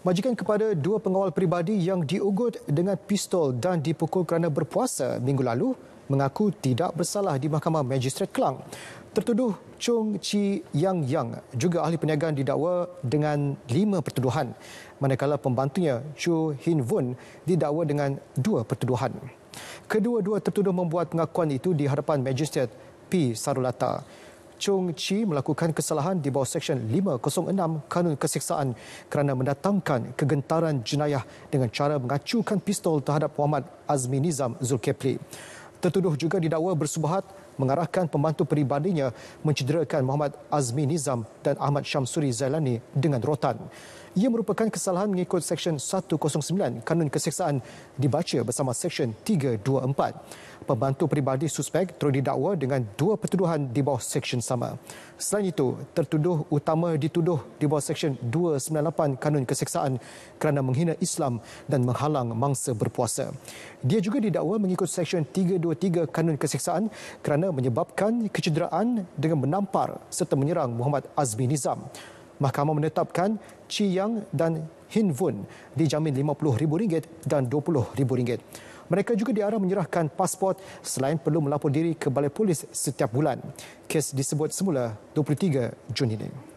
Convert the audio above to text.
majikan kepada dua pengawal peribadi yang diugut dengan pistol dan dipukul kerana berpuasa minggu lalu mengaku tidak bersalah di Mahkamah Magistrat Kelang. Tertuduh Chung Chi Yang Yang juga ahli perniagaan didakwa dengan lima pertuduhan. Manakala pembantunya Chu Hin Vun didakwa dengan dua pertuduhan. Kedua-dua tertuduh membuat pengakuan itu di hadapan Magistrat P. Sarulata. Chung Chi melakukan kesalahan di bawah Seksyen 506 Kanun Kesiksaan kerana mendatangkan kegentaran jenayah dengan cara mengacukan pistol terhadap Muhammad Azmi Nizam Zulkifli. Tertuduh juga didakwa bersubahat mengarahkan pembantu peribadinya mencederakan Muhammad Azmi Nizam dan Ahmad Syamsuri Zailani dengan rotan. Ia merupakan kesalahan mengikut Seksyen 109 Kanun Keseksaan dibaca bersama Seksyen 324. Pembantu peribadi suspek terus didakwa dengan dua pertuduhan di bawah Seksyen sama. Selain itu, tertuduh utama dituduh di bawah Seksyen 298 Kanun Keseksaan kerana menghina Islam dan menghalang mangsa berpuasa. Dia juga didakwa mengikut Seksyen 323 Kanun Keseksaan kerana menyebabkan kecederaan dengan menampar serta menyerang Muhammad Azmi Nizam. Mahkamah menetapkan Chi Yang dan Hin Vun dijamin RM50,000 dan RM20,000. Mereka juga diarah menyerahkan pasport selain perlu melapor diri ke balai polis setiap bulan. Kes disebut semula 23 Jun ini.